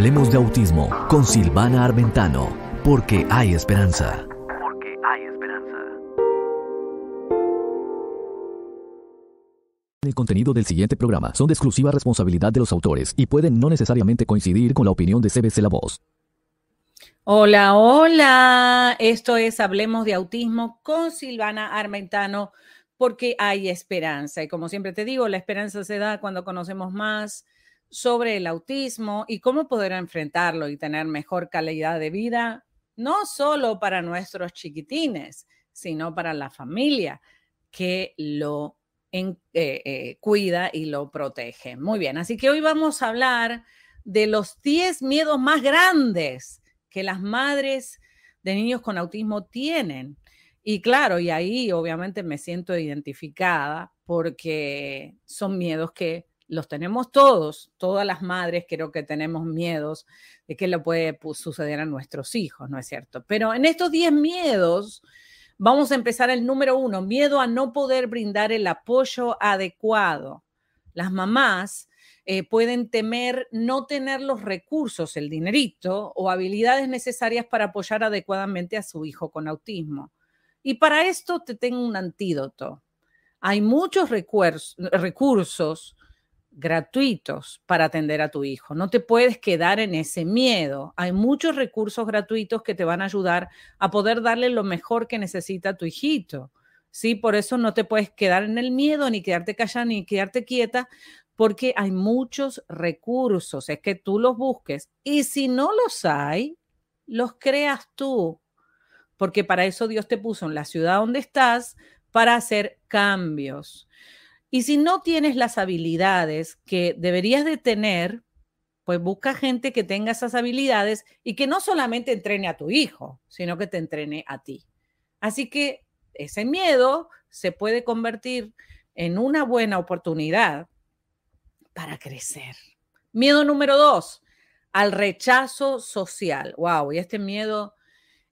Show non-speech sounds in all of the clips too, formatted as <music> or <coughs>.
Hablemos de autismo con Silvana Armentano, porque hay esperanza. Porque hay esperanza. El contenido del siguiente programa son de exclusiva responsabilidad de los autores y pueden no necesariamente coincidir con la opinión de CBC La Voz. Hola, hola. Esto es Hablemos de autismo con Silvana Armentano, porque hay esperanza. Y como siempre te digo, la esperanza se da cuando conocemos más sobre el autismo y cómo poder enfrentarlo y tener mejor calidad de vida, no solo para nuestros chiquitines, sino para la familia que lo eh, eh, cuida y lo protege. Muy bien, así que hoy vamos a hablar de los 10 miedos más grandes que las madres de niños con autismo tienen. Y claro, y ahí obviamente me siento identificada porque son miedos que los tenemos todos, todas las madres creo que tenemos miedos de que lo puede suceder a nuestros hijos, ¿no es cierto? Pero en estos 10 miedos, vamos a empezar el número uno, miedo a no poder brindar el apoyo adecuado. Las mamás eh, pueden temer no tener los recursos, el dinerito o habilidades necesarias para apoyar adecuadamente a su hijo con autismo. Y para esto te tengo un antídoto. Hay muchos recursos gratuitos para atender a tu hijo. No te puedes quedar en ese miedo. Hay muchos recursos gratuitos que te van a ayudar a poder darle lo mejor que necesita tu hijito. Sí, por eso no te puedes quedar en el miedo, ni quedarte callada, ni quedarte quieta, porque hay muchos recursos. Es que tú los busques. Y si no los hay, los creas tú. Porque para eso Dios te puso en la ciudad donde estás, para hacer cambios. Y si no tienes las habilidades que deberías de tener, pues busca gente que tenga esas habilidades y que no solamente entrene a tu hijo, sino que te entrene a ti. Así que ese miedo se puede convertir en una buena oportunidad para crecer. Miedo número dos, al rechazo social. Wow, y este miedo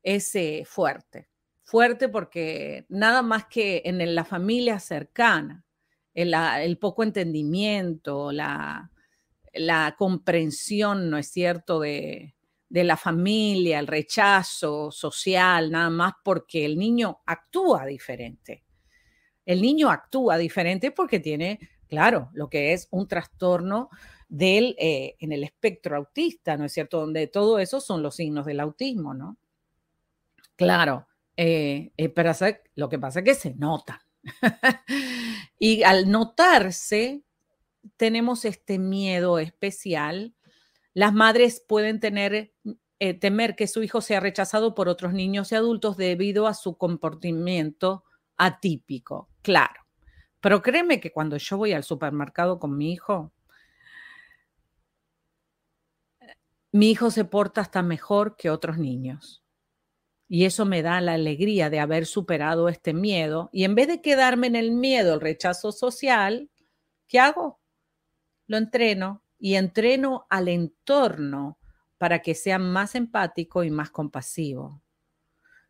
es eh, fuerte, fuerte porque nada más que en la familia cercana Ah, el, poco entendimiento, la, comprensión, ¿no es cierto?, de, la familia, el rechazo social, nada más porque el niño actúa diferente. El niño actúa diferente porque tiene, claro, lo que es un trastorno del, eh, en el espectro autista, ¿no es cierto? Donde todo eso son los signos del autismo, ¿no? Claro, eh, eh, pero lo que pasa es que se nota, <laughs> y al notarse, tenemos este miedo especial. Las madres pueden tener, eh, temer que su hijo sea rechazado por otros niños y adultos debido a su comportamiento atípico, claro. Pero créeme que cuando yo voy al supermercado con mi hijo, mi hijo se porta hasta mejor que otros niños. Y eso me da la alegría de haber superado este miedo. Y en vez de quedarme en el miedo, el rechazo social, ¿qué hago? Lo entreno y entreno al entorno para que sea más empático y más compasivo.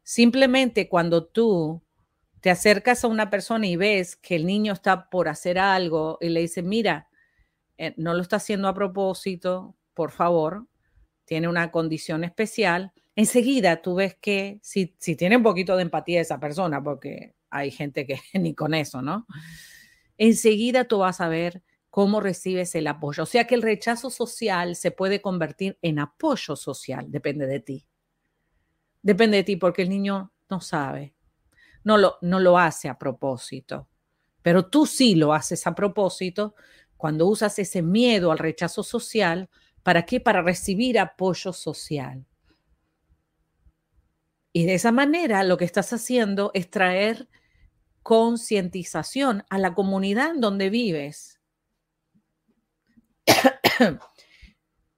Simplemente cuando tú te acercas a una persona y ves que el niño está por hacer algo y le dices, mira, eh, no lo está haciendo a propósito, por favor, tiene una condición especial, enseguida tú ves que si, tiene un poquito de empatía esa persona, porque hay gente que <laughs> ni con eso, ¿no? Enseguida tú vas a ver cómo recibes el apoyo. O sea que el rechazo social se puede convertir en apoyo social, depende de ti. Depende de ti porque el niño no sabe, no lo, no lo hace a propósito, pero tú sí lo haces a propósito cuando usas ese miedo al rechazo social ¿Para qué? Para recibir apoyo social. Y de esa manera lo que estás haciendo es traer concientización a la comunidad en donde vives. <coughs>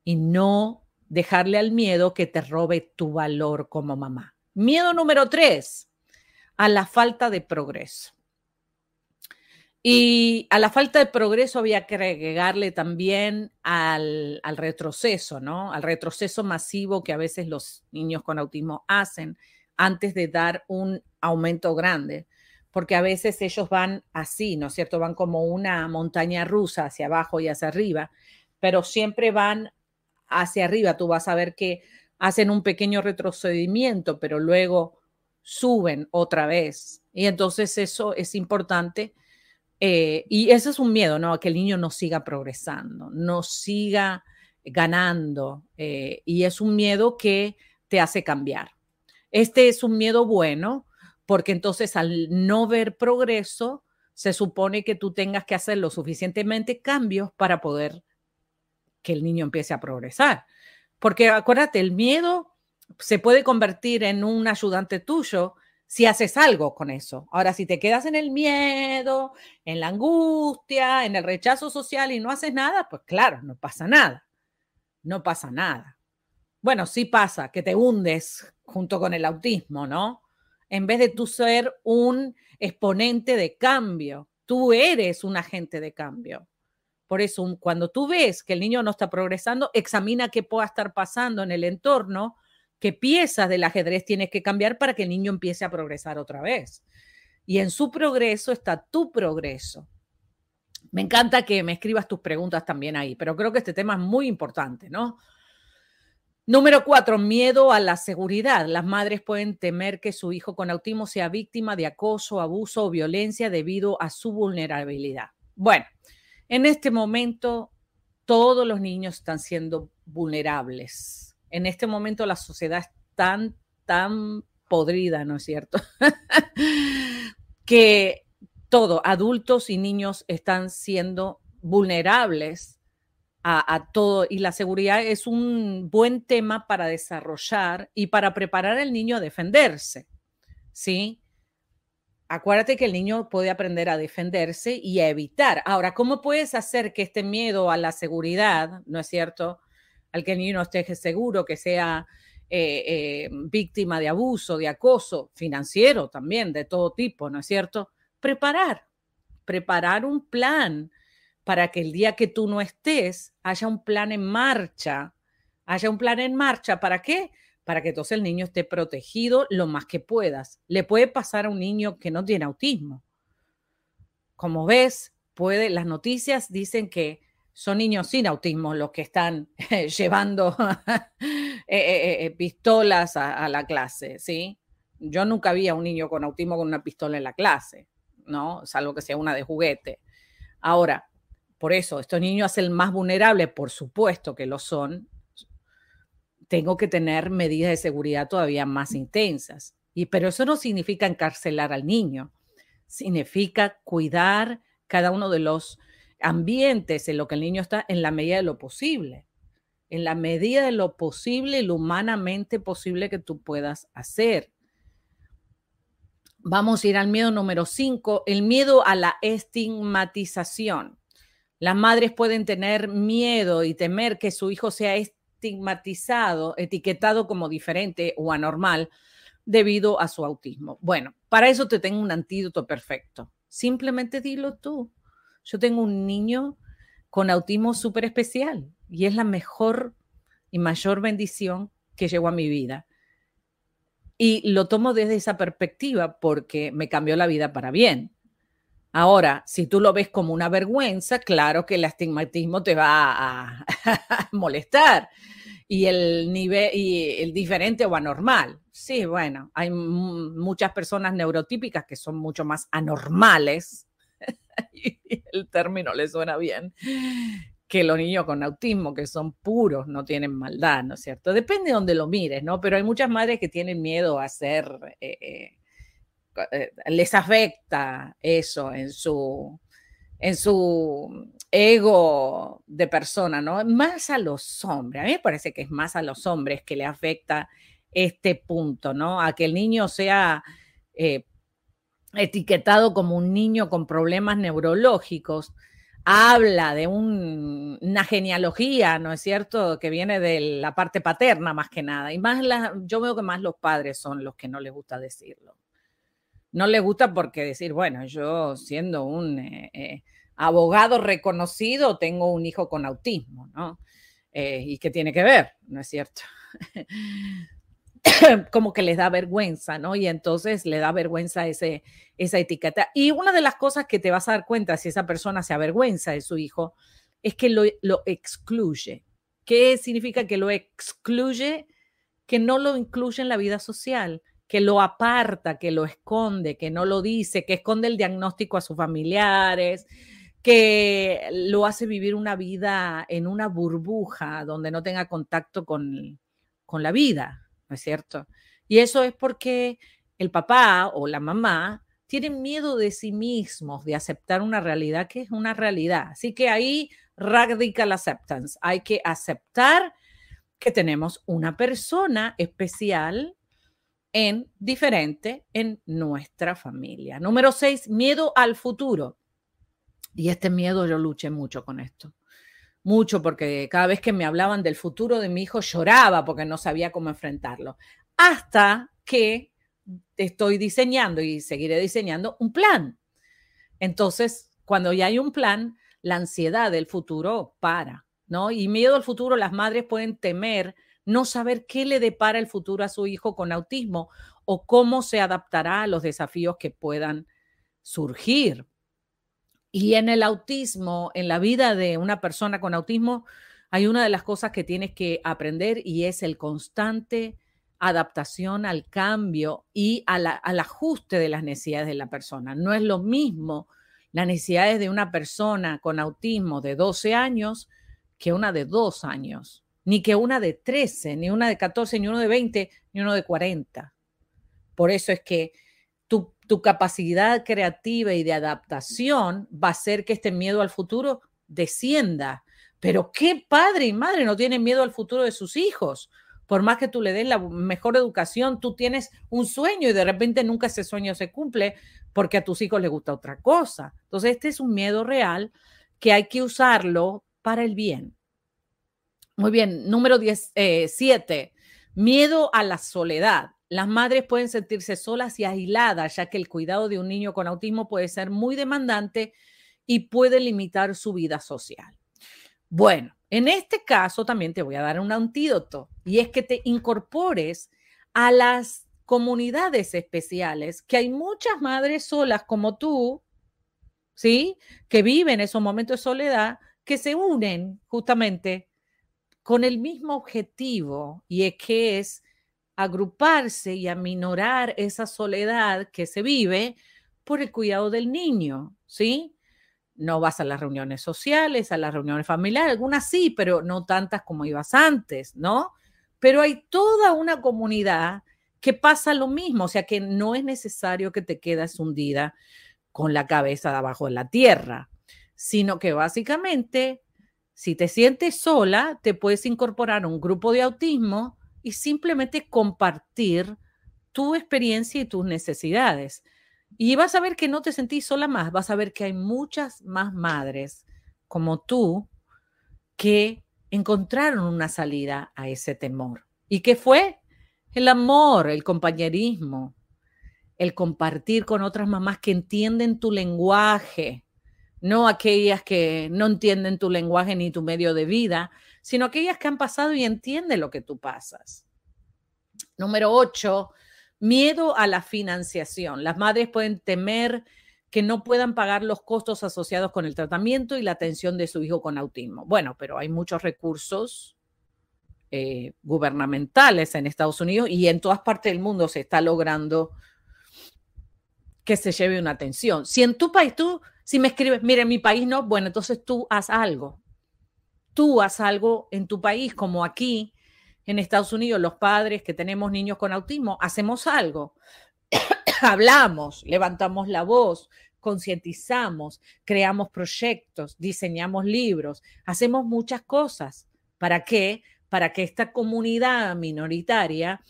y no dejarle al miedo que te robe tu valor como mamá. Miedo número tres, a la falta de progreso. Y a la falta de progreso había que agregarle también al, retroceso, ¿no? Al retroceso masivo que a veces los niños con autismo hacen antes de dar un aumento grande, porque a veces ellos van así, ¿no es cierto? Van como una montaña rusa hacia abajo y hacia arriba, pero siempre van hacia arriba. Tú vas a ver que hacen un pequeño retrocedimiento, pero luego suben otra vez. Y entonces eso es importante eh, y ese es un miedo, ¿no? A que el niño no siga progresando, no siga ganando. Eh, y es un miedo que te hace cambiar. Este es un miedo bueno, porque entonces al no ver progreso, se supone que tú tengas que hacer lo suficientemente cambios para poder que el niño empiece a progresar. Porque acuérdate, el miedo se puede convertir en un ayudante tuyo si haces algo con eso. Ahora, si te quedas en el miedo, en la angustia, en el rechazo social y no haces nada, pues claro, no pasa nada. No pasa nada. Bueno, sí pasa que te hundes junto con el autismo, ¿no? En vez de tú ser un exponente de cambio, tú eres un agente de cambio. Por eso, cuando tú ves que el niño no está progresando, examina qué pueda estar pasando en el entorno qué piezas del ajedrez tienes que cambiar para que el niño empiece a progresar otra vez. Y en su progreso está tu progreso. Me encanta que me escribas tus preguntas también ahí, pero creo que este tema es muy importante, ¿no? Número cuatro, miedo a la seguridad. Las madres pueden temer que su hijo con autismo sea víctima de acoso, abuso o violencia debido a su vulnerabilidad. Bueno, en este momento todos los niños están siendo vulnerables en este momento la sociedad es tan, tan podrida, ¿no es cierto? <laughs> que todo, adultos y niños están siendo vulnerables a, todo y la seguridad es un buen tema para desarrollar y para preparar al niño a defenderse, ¿sí? Acuérdate que el niño puede aprender a defenderse y a evitar. Ahora, ¿cómo puedes hacer que este miedo a la seguridad, ¿no es cierto?, al que niño no esté seguro que sea eh, eh, víctima de abuso, de acoso financiero también, de todo tipo, ¿no es cierto? Preparar, preparar un plan para que el día que tú no estés haya un plan en marcha, haya un plan en marcha, ¿para qué? Para que entonces el niño esté protegido lo más que puedas. Le puede pasar a un niño que no tiene autismo. Como ves, puede, las noticias dicen que son niños sin autismo los que están eh, llevando <laughs> eh, eh, pistolas a, la clase, ¿sí? Yo nunca vi a un niño con autismo con una pistola en la clase, ¿no? Salvo que sea una de juguete. Ahora, por eso, estos niños hacen más vulnerable por supuesto que lo son. Tengo que tener medidas de seguridad todavía más intensas. Y, pero eso no significa encarcelar al niño, significa cuidar cada uno de los ambientes en lo que el niño está en la medida de lo posible, en la medida de lo posible lo humanamente posible que tú puedas hacer. Vamos a ir al miedo número 5, el miedo a la estigmatización. Las madres pueden tener miedo y temer que su hijo sea estigmatizado, etiquetado como diferente o anormal debido a su autismo. Bueno, para eso te tengo un antídoto perfecto. Simplemente dilo tú. Yo tengo un niño con autismo súper especial y es la mejor y mayor bendición que llegó a mi vida. Y lo tomo desde esa perspectiva porque me cambió la vida para bien. Ahora, si tú lo ves como una vergüenza, claro que el astigmatismo te va a, <laughs> molestar y el nivel y el diferente o anormal. Sí, bueno, hay muchas personas neurotípicas que son mucho más anormales <laughs> el término le suena bien, que los niños con autismo, que son puros, no tienen maldad, ¿no es cierto? Depende de donde lo mires, ¿no? Pero hay muchas madres que tienen miedo a ser, eh, eh, eh, les afecta eso en su, en su ego de persona, ¿no? Más a los hombres, a mí me parece que es más a los hombres que le afecta este punto, ¿no? A que el niño sea etiquetado como un niño con problemas neurológicos, habla de una genealogía, ¿no es cierto?, que viene de la parte paterna más que nada. Y más la, yo veo que más los padres son los que no les gusta decirlo. No les gusta porque decir, bueno, yo siendo un eh, eh, abogado reconocido, tengo un hijo con autismo, ¿no? Eh, ¿Y qué tiene que ver? ¿No es cierto? <laughs> <coughs> como que les da vergüenza, ¿no? Y entonces le da vergüenza ese, esa etiqueta. Y una de las cosas que te vas a dar cuenta si esa persona se avergüenza de su hijo es que lo, excluye. ¿Qué significa que lo excluye? Que no lo incluye en la vida social, que lo aparta, que lo esconde, que no lo dice, que esconde el diagnóstico a sus familiares, que lo hace vivir una vida en una burbuja donde no tenga contacto con, con la vida, ¿no es cierto? Y eso es porque el papá o la mamá tienen miedo de sí mismos, de aceptar una realidad que es una realidad. Así que ahí radica la acceptance. Hay que aceptar que tenemos una persona especial en diferente en nuestra familia. Número seis, miedo al futuro. Y este miedo yo luché mucho con esto mucho porque cada vez que me hablaban del futuro de mi hijo lloraba porque no sabía cómo enfrentarlo. Hasta que estoy diseñando y seguiré diseñando un plan. Entonces, cuando ya hay un plan, la ansiedad del futuro para, ¿no? Y miedo al futuro, las madres pueden temer no saber qué le depara el futuro a su hijo con autismo o cómo se adaptará a los desafíos que puedan surgir. Y en el autismo, en la vida de una persona con autismo, hay una de las cosas que tienes que aprender y es el constante adaptación al cambio y al ajuste de las necesidades de la persona. No es lo mismo las necesidades de una persona con autismo de 12 años que una de 2 años, ni que una de 13, ni una de 14, ni uno de 20, ni uno de 40. Por eso es que tu capacidad creativa y de adaptación va a hacer que este miedo al futuro descienda. Pero qué padre y madre no tienen miedo al futuro de sus hijos. Por más que tú le des la mejor educación, tú tienes un sueño y de repente nunca ese sueño se cumple porque a tus hijos les gusta otra cosa. Entonces, este es un miedo real que hay que usarlo para el bien. Muy bien, número 7, eh, miedo a la soledad. Las madres pueden sentirse solas y aisladas, ya que el cuidado de un niño con autismo puede ser muy demandante y puede limitar su vida social. Bueno, en este caso también te voy a dar un antídoto y es que te incorpores a las comunidades especiales, que hay muchas madres solas como tú, ¿sí? Que viven esos momentos de soledad, que se unen justamente con el mismo objetivo y es que es agruparse y aminorar esa soledad que se vive por el cuidado del niño, ¿sí? No vas a las reuniones sociales, a las reuniones familiares, algunas sí, pero no tantas como ibas antes, ¿no? Pero hay toda una comunidad que pasa lo mismo, o sea que no es necesario que te quedes hundida con la cabeza abajo en la tierra, sino que básicamente, si te sientes sola, te puedes incorporar a un grupo de autismo y simplemente compartir tu experiencia y tus necesidades. Y vas a ver que no te sentís sola más, vas a ver que hay muchas más madres como tú que encontraron una salida a ese temor. ¿Y qué fue? El amor, el compañerismo, el compartir con otras mamás que entienden tu lenguaje, no aquellas que no entienden tu lenguaje ni tu medio de vida, sino aquellas que han pasado y entienden lo que tú pasas. Número ocho, miedo a la financiación. Las madres pueden temer que no puedan pagar los costos asociados con el tratamiento y la atención de su hijo con autismo. Bueno, pero hay muchos recursos eh, gubernamentales en Estados Unidos y en todas partes del mundo se está logrando que se lleve una atención. Si en tu país tú si me escribes, mire, en mi país no, bueno, entonces tú haz algo. Tú haz algo en tu país, como aquí en Estados Unidos, los padres que tenemos niños con autismo, hacemos algo. <coughs> Hablamos, levantamos la voz, concientizamos, creamos proyectos, diseñamos libros, hacemos muchas cosas. ¿Para qué? Para que esta comunidad minoritaria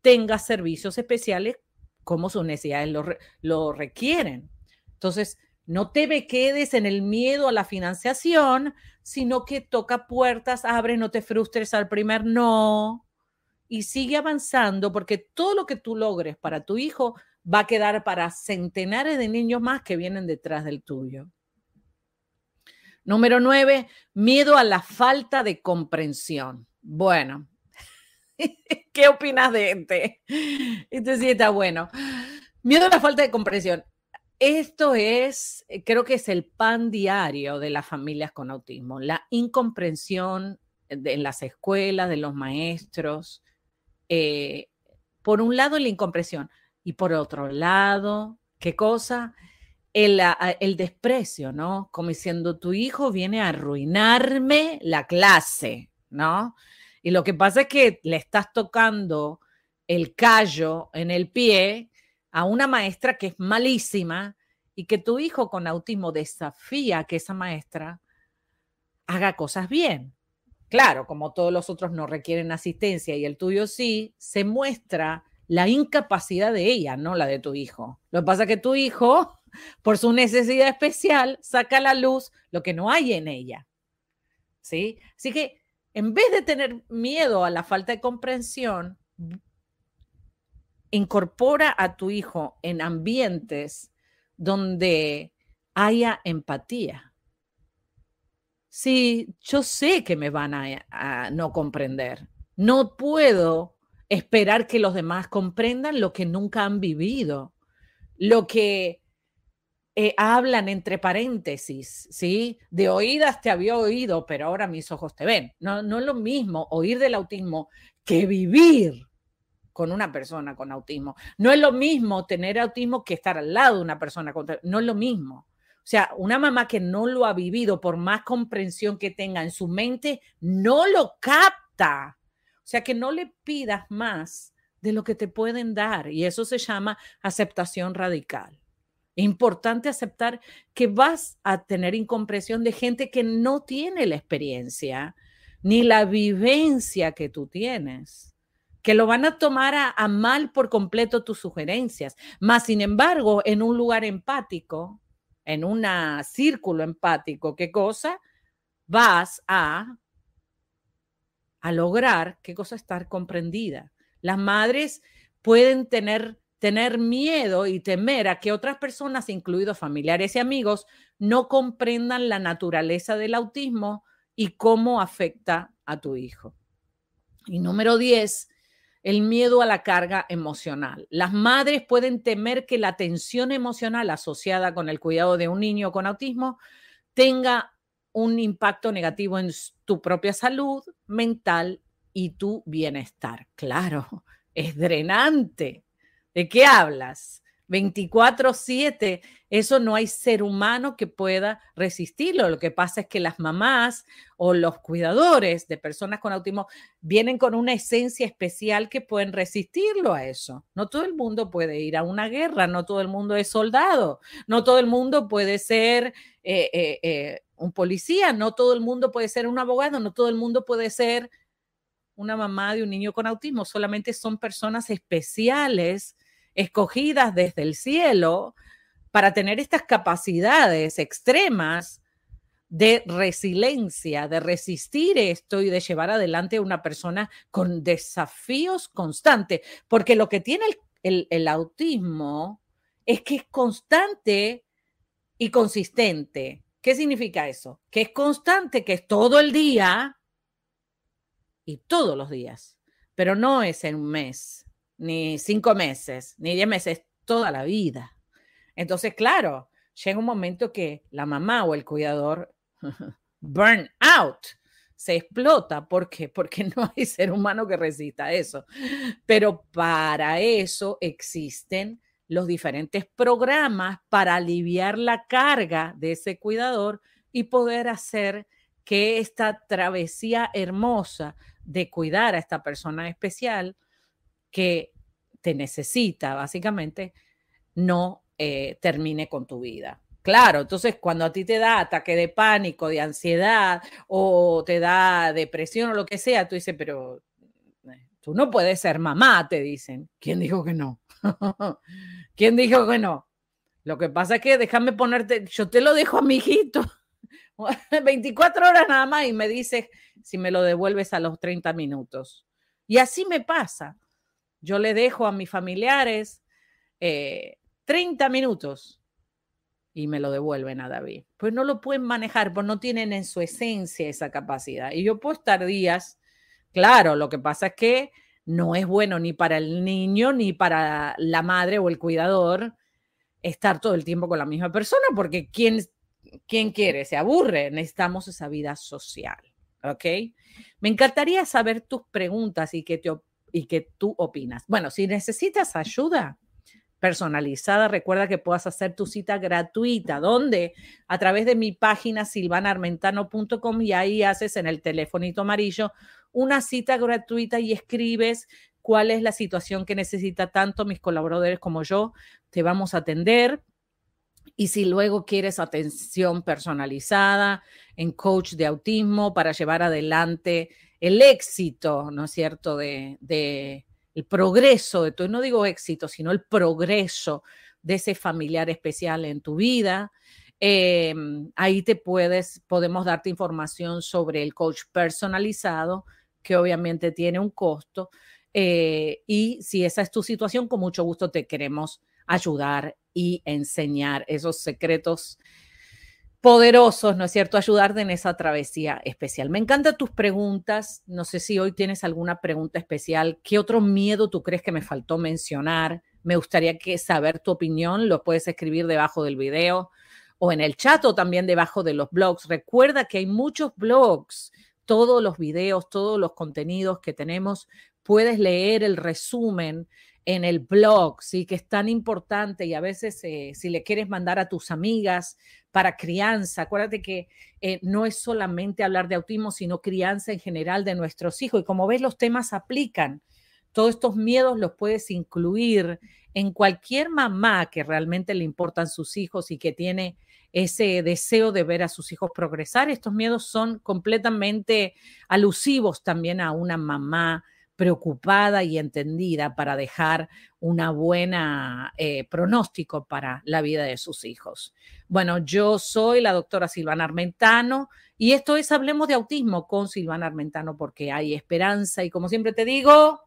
tenga servicios especiales como sus necesidades lo, lo requieren. Entonces, no te quedes en el miedo a la financiación, sino que toca puertas, abre, no te frustres al primer no y sigue avanzando porque todo lo que tú logres para tu hijo va a quedar para centenares de niños más que vienen detrás del tuyo. Número 9. miedo a la falta de comprensión. Bueno, <laughs> ¿qué opinas de este? Este sí está bueno. Miedo a la falta de comprensión. Esto es, eh, creo que es el pan diario de las familias con autismo, la incomprensión eh, en las escuelas, de los maestros. Eh, por un lado, la incomprensión y por otro lado, ¿qué cosa? El, ah, ah, el desprecio, ¿no? Como diciendo, tu hijo viene a arruinarme la clase, ¿no? Y lo que pasa es que le estás tocando el callo en el pie a una maestra que es malísima y que tu hijo con autismo desafía a que esa maestra haga cosas bien. Claro, como todos los otros no requieren asistencia y el tuyo sí, se muestra la incapacidad de ella, no la de tu hijo. Lo que pasa es que tu hijo, <laughs> por su necesidad especial, saca a la luz lo que no hay en ella. ¿Sí? Así que en vez de tener miedo a la falta de comprensión, incorpora a tu hijo en ambientes donde haya empatía. Sí, yo sé que me van a, no comprender. No puedo esperar que los demás comprendan lo que nunca han vivido, lo que eh, hablan entre paréntesis, ¿sí? De oídas te había oído, pero ahora mis ojos te ven. No, no es lo mismo oír del autismo que vivir con una persona con autismo. No es lo mismo tener autismo que estar al lado de una persona con no es lo mismo. O sea, una mamá que no lo ha vivido, por más comprensión que tenga en su mente, no lo capta. O sea, que no le pidas más de lo que te pueden dar. Y eso se llama aceptación radical. Es importante aceptar que vas a tener incomprensión de gente que no tiene la experiencia ni la vivencia que tú tienes que lo van a tomar a, mal por completo tus sugerencias. Más sin embargo, en un lugar empático, en un círculo empático, ¿qué cosa? Vas a, a lograr, ¿qué cosa? Estar comprendida. Las madres pueden tener, tener miedo y temer a que otras personas, incluidos familiares y amigos, no comprendan la naturaleza del autismo y cómo afecta a tu hijo. Y número 10, el miedo a la carga emocional. Las madres pueden temer que la tensión emocional asociada con el cuidado de un niño con autismo tenga un impacto negativo en tu propia salud mental y tu bienestar. Claro, <laughs> es drenante. ¿De qué hablas? 24/7, eso no hay ser humano que pueda resistirlo. Lo que pasa es que las mamás o los cuidadores de personas con autismo vienen con una esencia especial que pueden resistirlo a eso. No todo el mundo puede ir a una guerra, no todo el mundo es soldado, no todo el mundo puede ser... Eh, eh, eh, un policía, no todo el mundo puede ser un abogado, no todo el mundo puede ser una mamá de un niño con autismo, solamente son personas especiales escogidas desde el cielo para tener estas capacidades extremas de resiliencia, de resistir esto y de llevar adelante a una persona con desafíos constantes, porque lo que tiene el, autismo es que es constante y consistente. ¿Qué significa eso? Que es constante, que es todo el día y todos los días, pero no es en un mes, ni cinco meses, ni diez meses, toda la vida. Entonces, claro, llega un momento que la mamá o el cuidador <laughs> burn out, se explota. ¿Por qué? <laughs> Porque no hay ser humano que resista eso. Pero para eso existen los diferentes programas para aliviar la carga de ese cuidador y poder hacer que esta travesía hermosa de cuidar a esta persona especial que te necesita, básicamente, no eh, termine con tu vida. Claro, entonces cuando a ti te da ataque de pánico, de ansiedad o te da depresión o lo que sea, tú dices, pero eh, tú no puedes ser mamá, te dicen. ¿Quién dijo que no? <laughs> ¿Quién dijo que no? Lo que pasa es que déjame ponerte, yo te lo dejo a mi hijito, 24 <laughs> horas nada más y me dices si me lo devuelves a los 30 minutos. Y así me pasa. Yo le dejo a mis familiares 30 eh, minutos y me lo devuelven a David. Pues no lo pueden manejar, pues no tienen en su esencia esa capacidad. Y yo puedo estar días, claro, lo que pasa es que no es bueno ni para el niño, ni para la madre o el cuidador estar todo el tiempo con la misma persona, porque ¿quién, quién quiere? Se aburre, necesitamos esa vida social. ¿ok? Me encantaría saber tus preguntas y que, te, y qué tú opinas. Bueno, si necesitas ayuda personalizada, recuerda que puedas hacer tu cita gratuita, donde a través de mi página silvanarmentano.com y ahí haces en el telefonito amarillo una cita gratuita y escribes cuál es la situación que necesita tanto mis colaboradores como yo. Te vamos a atender, y si luego quieres atención personalizada en coach de autismo para llevar adelante el éxito, ¿no es cierto?, de, el progreso de tu, no digo éxito, sino el progreso de ese familiar especial en tu vida. Eh, ahí te puedes, podemos darte información sobre el coach personalizado, que obviamente tiene un costo. Eh, y si esa es tu situación, con mucho gusto te queremos ayudar y enseñar esos secretos poderosos, ¿no es cierto?, ayudarte en esa travesía especial. Me encantan tus preguntas. No sé si hoy tienes alguna pregunta especial. ¿Qué otro miedo tú crees que me faltó mencionar? Me gustaría que saber tu opinión. Lo puedes escribir debajo del video o en el chat o también debajo de los blogs. Recuerda que hay muchos blogs, todos los videos, todos los contenidos que tenemos. Puedes leer el resumen en el blog, sí, que es tan importante y a veces eh, si le quieres mandar a tus amigas para crianza, acuérdate que eh, no es solamente hablar de autismo, sino crianza en general de nuestros hijos. Y como ves, los temas aplican. Todos estos miedos los puedes incluir en cualquier mamá que realmente le importan sus hijos y que tiene ese deseo de ver a sus hijos progresar. Estos miedos son completamente alusivos también a una mamá preocupada y entendida para dejar una buena eh, pronóstico para la vida de sus hijos. Bueno, yo soy la doctora Silvana Armentano y esto es Hablemos de Autismo con Silvana Armentano porque hay esperanza y como siempre te digo,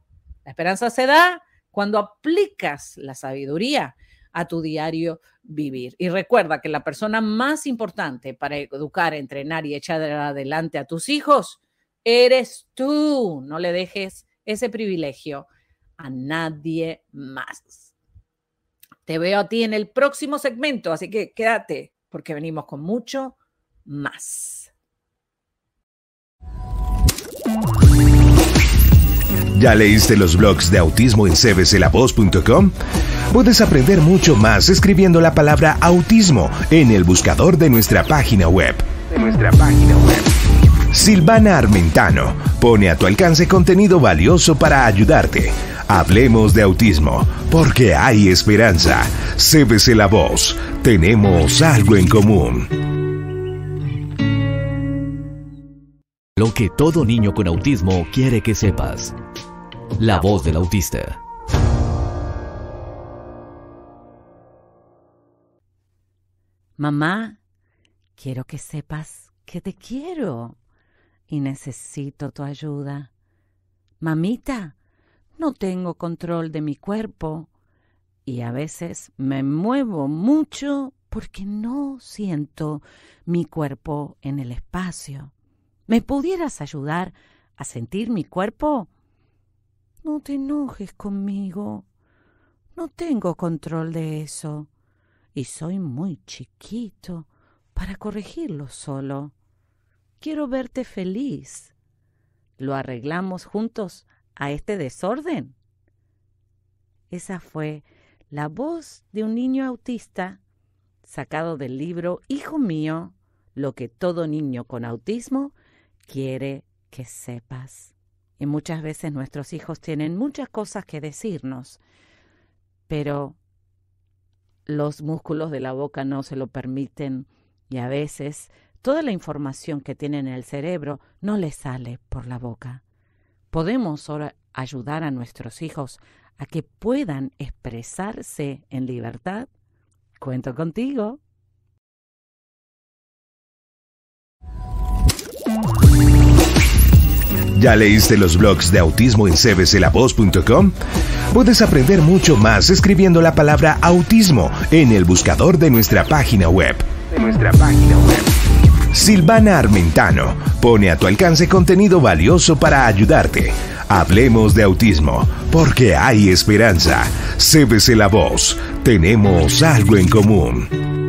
la esperanza se da cuando aplicas la sabiduría a tu diario vivir. Y recuerda que la persona más importante para educar, entrenar y echar adelante a tus hijos eres tú. No le dejes ese privilegio a nadie más. Te veo a ti en el próximo segmento, así que quédate porque venimos con mucho más. ¿Ya leíste los blogs de autismo en cbclavoz.com? Puedes aprender mucho más escribiendo la palabra autismo en el buscador de nuestra página web. De nuestra página web. Silvana Armentano pone a tu alcance contenido valioso para ayudarte. Hablemos de autismo, porque hay esperanza. Cébese la voz, tenemos algo en común. Lo que todo niño con autismo quiere que sepas. La voz del autista. Mamá, quiero que sepas que te quiero y necesito tu ayuda. Mamita, no tengo control de mi cuerpo y a veces me muevo mucho porque no siento mi cuerpo en el espacio. ¿Me pudieras ayudar a sentir mi cuerpo? No te enojes conmigo. No tengo control de eso. Y soy muy chiquito para corregirlo solo. Quiero verte feliz. ¿Lo arreglamos juntos a este desorden? Esa fue la voz de un niño autista sacado del libro Hijo mío, lo que todo niño con autismo quiere que sepas. Y muchas veces nuestros hijos tienen muchas cosas que decirnos, pero los músculos de la boca no se lo permiten y a veces Toda la información que tienen en el cerebro no le sale por la boca. Podemos ahora ayudar a nuestros hijos a que puedan expresarse en libertad. Cuento contigo. ¿Ya leíste los blogs de autismo en cbclavoz.com? Puedes aprender mucho más escribiendo la palabra autismo en el buscador de nuestra página web. De nuestra página web. Silvana Armentano pone a tu alcance contenido valioso para ayudarte. Hablemos de autismo, porque hay esperanza. Cébese la voz, tenemos algo en común.